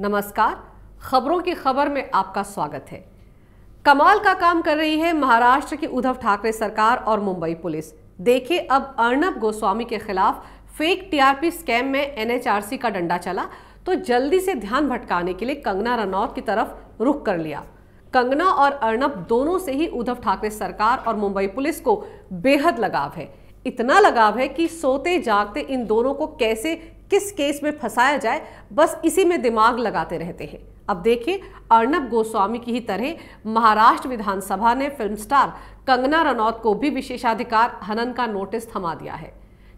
नमस्कार खबरों की खबर में आपका स्वागत है कमाल का काम कर रही है महाराष्ट्र की उद्धव ठाकरे सरकार और मुंबई पुलिस देखिए अब अर्णब गोस्वामी के खिलाफ फेक टीआरपी स्कैम में एनएचआरसी का डंडा चला तो जल्दी से ध्यान भटकाने के लिए कंगना रनौत की तरफ रुख कर लिया कंगना और अर्णब दोनों से ही उद्धव ठाकरे सरकार और मुंबई पुलिस को बेहद लगाव है इतना लगाव है कि सोते जागते इन दोनों को कैसे किस केस में फंसाया जाए बस इसी में दिमाग लगाते रहते हैं अब देखिए अर्नब गोस्वामी की ही तरह महाराष्ट्र विधानसभा ने फिल्म स्टार कंगना रनौत को भी विशेषाधिकार हनन का नोटिस थमा दिया है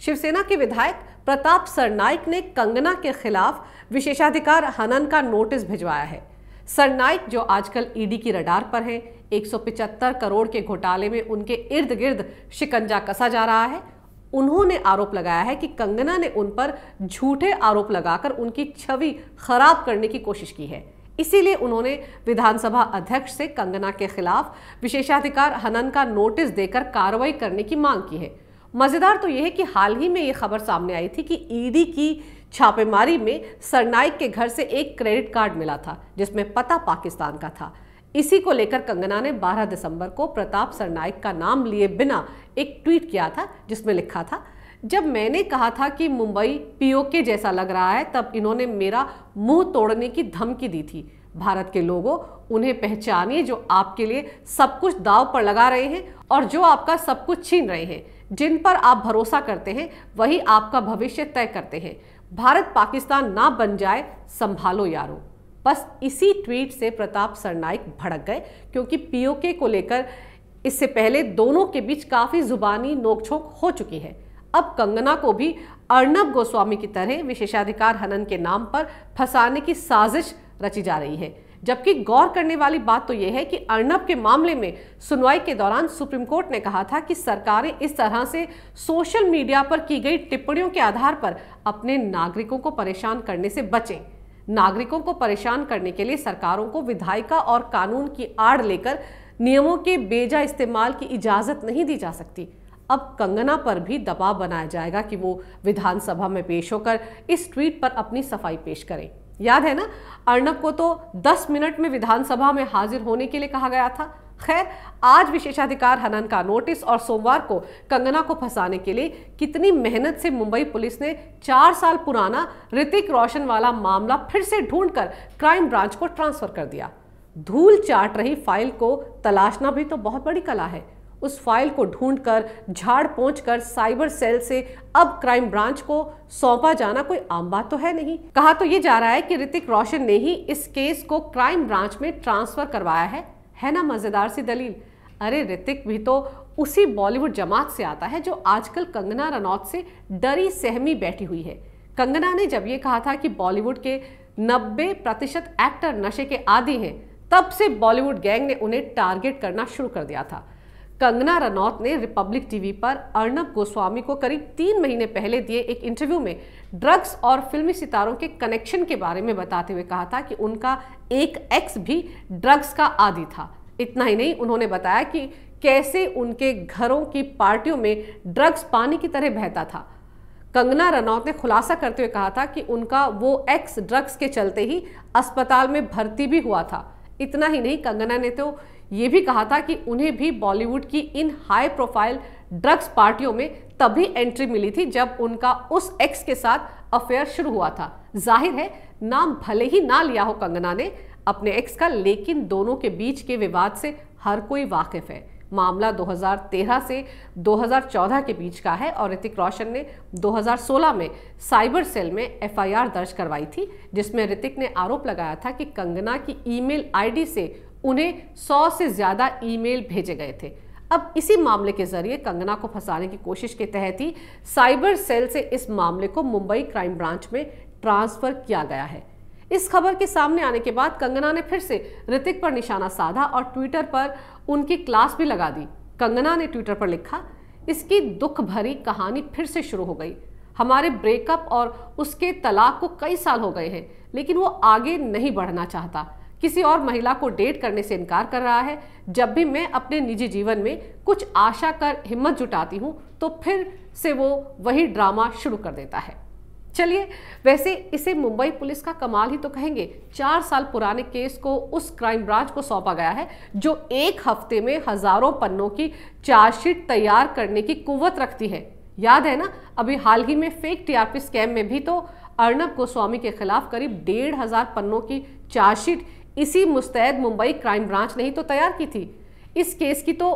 शिवसेना के विधायक प्रताप सरनाइक ने कंगना के खिलाफ विशेषाधिकार हनन का नोटिस भिजवाया है सरनाइक जो आजकल ईडी की रडार पर हैं 175 करोड़ के घोटाले में उनके इर्द गिर्द शिकंजा कसा जा रहा है उन्होंने आरोप लगाया है कि कंगना ने उन पर झूठे आरोप लगाकर उनकी छवि खराब करने की कोशिश की है इसीलिए उन्होंने विधानसभा अध्यक्ष से कंगना के खिलाफ विशेषाधिकार हनन का नोटिस देकर कार्रवाई करने की मांग की है मज़ेदार तो यह है कि हाल ही में यह खबर सामने आई थी कि ईडी की छापेमारी में सरनाइक के घर से एक क्रेडिट कार्ड मिला था जिसमें पता पाकिस्तान का था इसी को लेकर कंगना ने 12 दिसंबर को प्रताप सरनाइक का नाम लिए बिना एक ट्वीट किया था जिसमें लिखा था जब मैंने कहा था कि मुंबई पीओके जैसा लग रहा है तब इन्होंने मेरा मुंह तोड़ने की धमकी दी थी भारत के लोगों उन्हें पहचानिए जो आपके लिए सब कुछ दाव पर लगा रहे हैं और जो आपका सब कुछ छीन रहे हैं जिन पर आप भरोसा करते हैं वही आपका भविष्य तय करते हैं भारत पाकिस्तान ना बन जाए संभालो यारों बस इसी ट्वीट से प्रताप सरनाइक भड़क गए क्योंकि पीओके को लेकर इससे पहले दोनों के बीच काफ़ी जुबानी नोकझोंक हो चुकी है अब कंगना को भी अर्णब गोस्वामी की तरह विशेषाधिकार हनन के नाम पर फंसाने की साजिश रची जा रही है जबकि गौर करने वाली बात तो यह है कि अर्णब के मामले में सुनवाई के दौरान सुप्रीम कोर्ट ने कहा था कि सरकारें इस तरह से सोशल मीडिया पर की गई टिप्पणियों के आधार पर अपने नागरिकों को परेशान करने से बचें नागरिकों को परेशान करने के लिए सरकारों को विधायिका और कानून की आड़ लेकर नियमों के बेजा इस्तेमाल की इजाज़त नहीं दी जा सकती अब कंगना पर भी दबाव बनाया जाएगा कि वो विधानसभा में पेश होकर इस ट्वीट पर अपनी सफाई पेश करें याद है ना अर्णब को तो 10 मिनट में विधानसभा में हाजिर होने के लिए कहा गया था खैर आज विशेषाधिकार हनन का नोटिस और सोमवार को कंगना को फंसाने के लिए कितनी मेहनत से मुंबई पुलिस ने चार साल पुराना ऋतिक रोशन वाला मामला फिर से ढूंढकर क्राइम ब्रांच को ट्रांसफर कर दिया धूल चाट रही फाइल को तलाशना भी तो बहुत बड़ी कला है उस फाइल को ढूंढकर झाड़ पहुँच कर साइबर सेल से अब क्राइम ब्रांच को सौंपा जाना कोई आम बात तो है नहीं कहा तो ये जा रहा है कि ऋतिक रोशन ने ही इस केस को क्राइम ब्रांच में ट्रांसफर करवाया है है ना मज़ेदार सी दलील अरे ऋतिक भी तो उसी बॉलीवुड जमात से आता है जो आजकल कंगना रनौत से डरी सहमी बैठी हुई है कंगना ने जब ये कहा था कि बॉलीवुड के 90 प्रतिशत एक्टर नशे के आदि हैं तब से बॉलीवुड गैंग ने उन्हें टारगेट करना शुरू कर दिया था कंगना रनौत ने रिपब्लिक टीवी पर अर्णब गोस्वामी को करीब तीन महीने पहले दिए एक इंटरव्यू में ड्रग्स और फिल्मी सितारों के कनेक्शन के बारे में बताते हुए कहा था कि उनका एक एक्स भी ड्रग्स का आदि था इतना ही नहीं उन्होंने बताया कि कैसे उनके घरों की पार्टियों में ड्रग्स पानी की तरह बहता था कंगना रनौत ने खुलासा करते हुए कहा था कि उनका वो एक्स ड्रग्स के चलते ही अस्पताल में भर्ती भी हुआ था इतना ही नहीं कंगना ने तो ये भी कहा था कि उन्हें भी बॉलीवुड की इन हाई प्रोफाइल ड्रग्स पार्टियों में तभी एंट्री मिली थी जब उनका उस एक्स के साथ अफेयर शुरू हुआ था जाहिर है नाम भले ही ना लिया हो कंगना ने अपने एक्स का लेकिन दोनों के बीच के विवाद से हर कोई वाकिफ है मामला 2013 से 2014 के बीच का है और ऋतिक रोशन ने 2016 में साइबर सेल में एफआईआर दर्ज करवाई थी जिसमें ऋतिक ने आरोप लगाया था कि कंगना की ईमेल आईडी से उन्हें सौ से ज़्यादा ईमेल भेजे गए थे अब इसी मामले के जरिए कंगना को फंसाने की कोशिश के तहत ही साइबर सेल से इस मामले को मुंबई क्राइम ब्रांच में ट्रांसफर किया गया है इस खबर के सामने आने के बाद कंगना ने फिर से ऋतिक पर निशाना साधा और ट्विटर पर उनकी क्लास भी लगा दी कंगना ने ट्विटर पर लिखा इसकी दुख भरी कहानी फिर से शुरू हो गई हमारे ब्रेकअप और उसके तलाक को कई साल हो गए हैं लेकिन वो आगे नहीं बढ़ना चाहता किसी और महिला को डेट करने से इनकार कर रहा है जब भी मैं अपने निजी जीवन में कुछ आशा कर हिम्मत जुटाती हूँ तो फिर से वो वही ड्रामा शुरू कर देता है चलिए वैसे इसे मुंबई पुलिस का कमाल ही तो कहेंगे चार साल पुराने केस को उस क्राइम ब्रांच को सौंपा गया है जो एक हफ्ते में हजारों पन्नों की चार्जशीट तैयार करने की कुवत रखती है याद है ना अभी हाल ही में फेक टीआरपी स्कैम में भी तो अर्णब गोस्वामी के खिलाफ करीब डेढ़ हजार पन्नों की चार्जशीट इसी मुस्तैद मुंबई क्राइम ब्रांच ने ही तो तैयार की थी इस केस की तो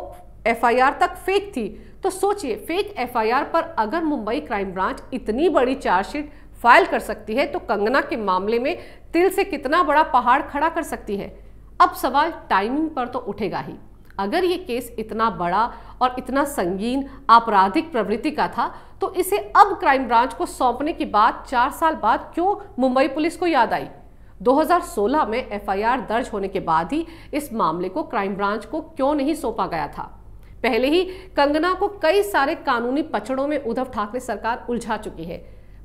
एफआईआर तक फेक थी तो सोचिए फेक एफआईआर पर अगर मुंबई क्राइम ब्रांच इतनी बड़ी चार्जशीट फाइल कर सकती है तो कंगना के मामले में तिल से कितना बड़ा पहाड़ खड़ा कर सकती है अब सवाल टाइमिंग पर तो उठेगा ही अगर ये केस इतना बड़ा और इतना संगीन आपराधिक प्रवृत्ति का था तो इसे अब क्राइम ब्रांच को सौंपने की बात चार साल बाद क्यों मुंबई पुलिस को याद आई 2016 में एफआईआर दर्ज होने के बाद ही इस मामले को क्राइम ब्रांच को क्यों नहीं सौंपा गया था पहले ही कंगना को कई सारे कानूनी पचड़ों में उद्धव ठाकरे सरकार उलझा चुकी है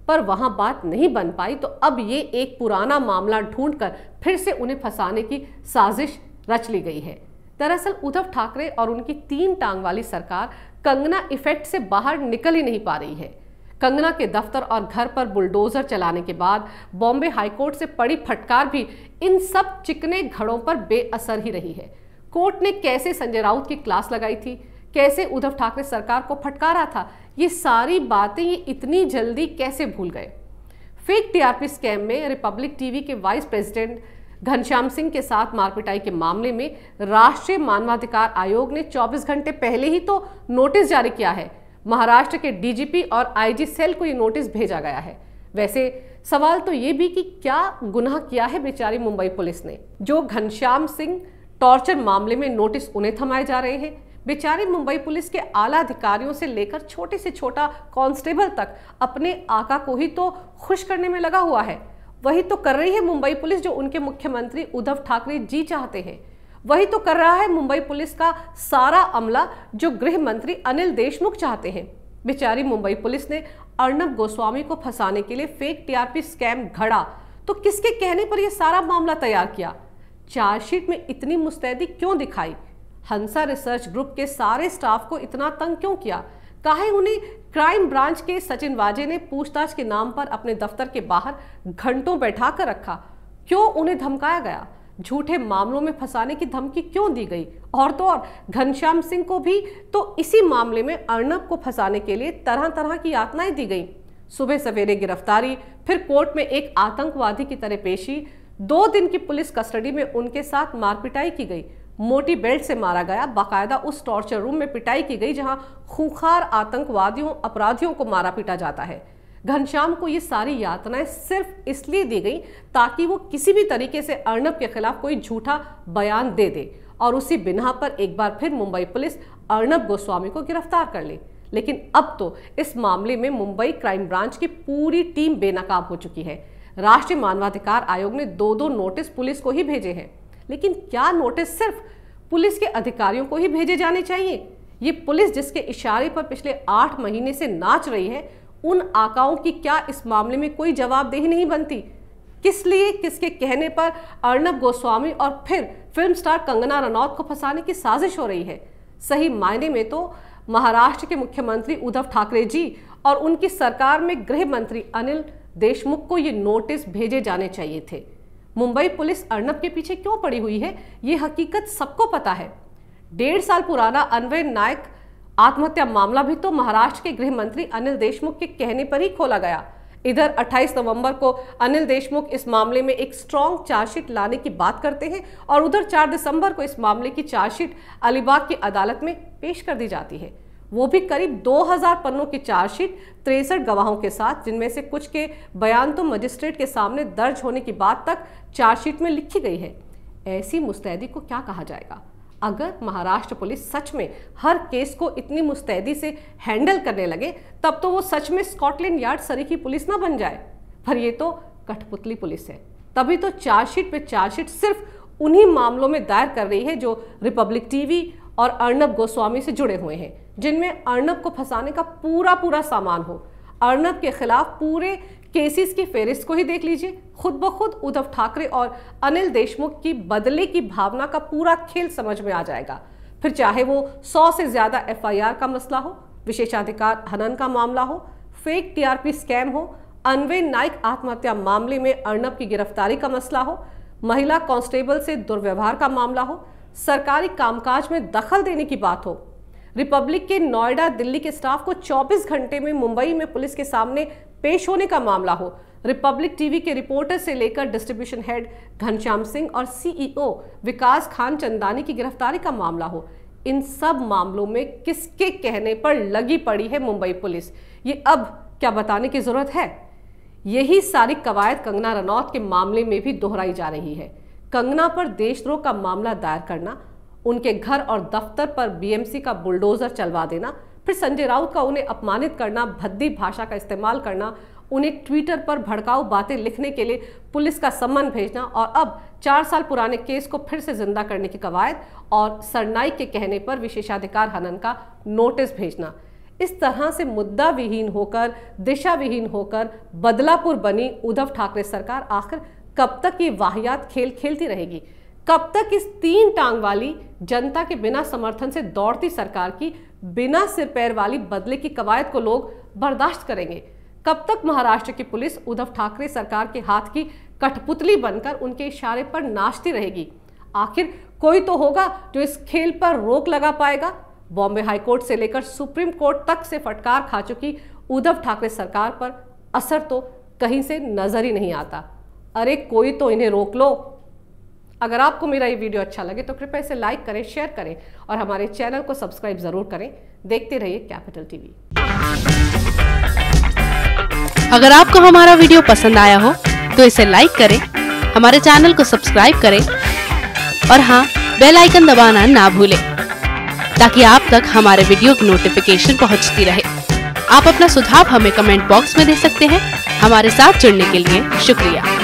पर वहां बात नहीं बन पाई तो अब ये एक पुराना मामला ढूंढकर फिर से उन्हें फंसाने की साजिश रच ली गई है दरअसल उद्धव ठाकरे और उनकी तीन टांग वाली सरकार कंगना इफेक्ट से बाहर निकल ही नहीं पा रही है कंगना के दफ्तर और घर पर बुलडोजर चलाने के बाद बॉम्बे हाईकोर्ट से पड़ी फटकार भी इन सब चिकने घड़ों पर बेअसर ही रही है कोर्ट ने कैसे संजय राउत की क्लास लगाई थी कैसे उद्धव ठाकरे सरकार को फटकारा था ये सारी बातें ये इतनी जल्दी कैसे भूल गए फेक टीआरपी स्कैम में रिपब्लिक टीवी के वाइस प्रेसिडेंट घनश्याम सिंह के साथ मारपिटाई के मामले में राष्ट्रीय मानवाधिकार आयोग ने 24 घंटे पहले ही तो नोटिस जारी किया है महाराष्ट्र के डीजीपी और आईजी सेल को ये नोटिस भेजा गया है वैसे सवाल तो ये भी कि क्या गुनाह किया है बेचारी मुंबई पुलिस ने जो घनश्याम सिंह टॉर्चर मामले में नोटिस उन्हें थमाए जा रहे हैं बेचारी मुंबई पुलिस के आला अधिकारियों से लेकर छोटे से छोटा कांस्टेबल तक अपने आका को ही तो खुश करने में लगा हुआ है वही तो कर रही है मुंबई पुलिस जो उनके मुख्यमंत्री उद्धव ठाकरे जी चाहते हैं वही तो कर रहा है मुंबई पुलिस का सारा अमला जो गृह मंत्री अनिल देशमुख चाहते हैं बेचारी मुंबई पुलिस ने अर्णब गोस्वामी को फंसाने के लिए फेक टीआरपी स्कैम घड़ा तो किसके कहने पर यह सारा मामला तैयार किया चार्जशीट में इतनी मुस्तैदी क्यों दिखाई हंसा रिसर्च ग्रुप के सारे स्टाफ को इतना तंग क्यों किया काहे उन्हें क्राइम ब्रांच के सचिन वाजे ने पूछताछ के नाम पर अपने दफ्तर के बाहर घंटों बैठा कर रखा क्यों उन्हें धमकाया गया झूठे मामलों में फंसाने की धमकी क्यों दी गई और तो और घनश्याम सिंह को भी तो इसी मामले में अर्णब को फंसाने के लिए तरह तरह की यातनाएं दी गई सुबह सवेरे गिरफ्तारी फिर कोर्ट में एक आतंकवादी की तरह पेशी दो दिन की पुलिस कस्टडी में उनके साथ मारपिटाई की गई मोटी बेल्ट से मारा गया बाकायदा उस टॉर्चर रूम में पिटाई की गई जहां खूंखार आतंकवादियों अपराधियों को मारा पीटा जाता है घनश्याम को ये सारी यातनाएं सिर्फ इसलिए दी गई ताकि वो किसी भी तरीके से अर्णब के खिलाफ कोई झूठा बयान दे दे और उसी बिना पर एक बार फिर मुंबई पुलिस अर्णब गोस्वामी को गिरफ्तार कर ले लेकिन अब तो इस मामले में मुंबई क्राइम ब्रांच की पूरी टीम बेनकाब हो चुकी है राष्ट्रीय मानवाधिकार आयोग ने दो दो नोटिस पुलिस को ही भेजे हैं लेकिन क्या नोटिस सिर्फ पुलिस के अधिकारियों को ही भेजे जाने चाहिए ये पुलिस जिसके इशारे पर पिछले आठ महीने से नाच रही है उन आकाओं की क्या इस मामले में कोई जवाबदेही नहीं बनती किस लिए किसके कहने पर अर्णब गोस्वामी और फिर फिल्म स्टार कंगना रनौत को फंसाने की साजिश हो रही है सही मायने में तो महाराष्ट्र के मुख्यमंत्री उद्धव ठाकरे जी और उनकी सरकार में गृह मंत्री अनिल देशमुख को ये नोटिस भेजे जाने चाहिए थे मुंबई पुलिस अर्णब के पीछे क्यों पड़ी हुई है ये हकीकत सबको पता है डेढ़ साल पुराना अनवय नायक आत्महत्या मामला भी तो महाराष्ट्र के गृह मंत्री अनिल देशमुख के कहने पर ही खोला गया इधर 28 नवंबर को अनिल देशमुख इस मामले में एक स्ट्रॉन्ग चार्जशीट लाने की बात करते हैं और उधर 4 दिसंबर को इस मामले की चार्जशीट अलीबाग की अदालत में पेश कर दी जाती है वो भी करीब 2000 पन्नों की चार्जशीट तिरसठ गवाहों के साथ जिनमें से कुछ के बयान तो मजिस्ट्रेट के सामने दर्ज होने की बात तक चार्जशीट में लिखी गई है ऐसी मुस्तैदी को क्या कहा जाएगा अगर महाराष्ट्र पुलिस सच में हर केस को इतनी मुस्तैदी से हैंडल करने लगे तब तो वो सच में स्कॉटलैंड यार्ड सरी की पुलिस ना बन जाए पर ये तो कठपुतली पुलिस है तभी तो चार्जशीट पे चार्जशीट सिर्फ उन्हीं मामलों में दायर कर रही है जो रिपब्लिक टीवी और अर्नब गोस्वामी से जुड़े हुए हैं जिनमें अर्नब को फंसाने का पूरा पूरा सामान हो अर्नब के खिलाफ पूरे केसेस की फेरिस्त को ही देख लीजिए खुद ब खुद उद्धव ठाकरे और अनिल देशमुख की बदले की भावना का पूरा खेल समझ में आ जाएगा फिर चाहे वो सौ से ज़्यादा एफआईआर का मसला हो विशेषाधिकार हनन का मामला हो फेक टीआरपी स्कैम हो अनवे नाइक आत्महत्या मामले में अर्णब की गिरफ्तारी का मसला हो महिला कांस्टेबल से दुर्व्यवहार का मामला हो सरकारी कामकाज में दखल देने की बात हो रिपब्लिक के नोएडा दिल्ली के स्टाफ को 24 घंटे में मुंबई में पुलिस के सामने पेश होने का मामला हो रिपब्लिक टीवी के रिपोर्टर से लेकर डिस्ट्रीब्यूशन हेड घनश्याम सिंह और सीईओ विकास खान चंदानी की गिरफ्तारी का मामला हो इन सब मामलों में किसके कहने पर लगी पड़ी है मुंबई पुलिस ये अब क्या बताने की जरूरत है यही सारी कवायद कंगना रनौत के मामले में भी दोहराई जा रही है कंगना पर देशद्रोह का मामला दायर करना उनके घर और दफ्तर पर बीएमसी का बुलडोजर चलवा देना फिर संजय राउत का उन्हें अपमानित करना भद्दी भाषा का इस्तेमाल करना उन्हें ट्विटर पर भड़काऊ बातें लिखने के लिए पुलिस का सम्मन भेजना और अब चार साल पुराने केस को फिर से जिंदा करने की कवायद और सरनाई के कहने पर विशेषाधिकार हनन का नोटिस भेजना इस तरह से मुद्दा विहीन होकर दिशा विहीन होकर बदलापुर बनी उद्धव ठाकरे सरकार आखिर कब तक ये वाहियात खेल खेलती रहेगी कब तक इस तीन टांग वाली जनता के बिना समर्थन से दौड़ती सरकार की बिना सिर पैर वाली बदले की कवायद को लोग बर्दाश्त करेंगे कब तक महाराष्ट्र की पुलिस उद्धव ठाकरे सरकार के हाथ की कठपुतली बनकर उनके इशारे पर नाचती रहेगी आखिर कोई तो होगा जो इस खेल पर रोक लगा पाएगा बॉम्बे हाईकोर्ट से लेकर सुप्रीम कोर्ट तक से फटकार खा चुकी उद्धव ठाकरे सरकार पर असर तो कहीं से नजर ही नहीं आता अरे कोई तो इन्हें रोक लो अगर आपको मेरा ये वीडियो अच्छा लगे तो कृपया इसे लाइक करें शेयर करें और हमारे चैनल को सब्सक्राइब ज़रूर करें देखते रहिए कैपिटल टीवी अगर आपको हमारा वीडियो पसंद आया हो तो इसे लाइक करें हमारे चैनल को सब्सक्राइब करें और हाँ बेल आइकन दबाना ना भूलें ताकि आप तक हमारे वीडियो की नोटिफिकेशन पहुंचती रहे आप अपना सुझाव हमें कमेंट बॉक्स में दे सकते हैं हमारे साथ जुड़ने के लिए शुक्रिया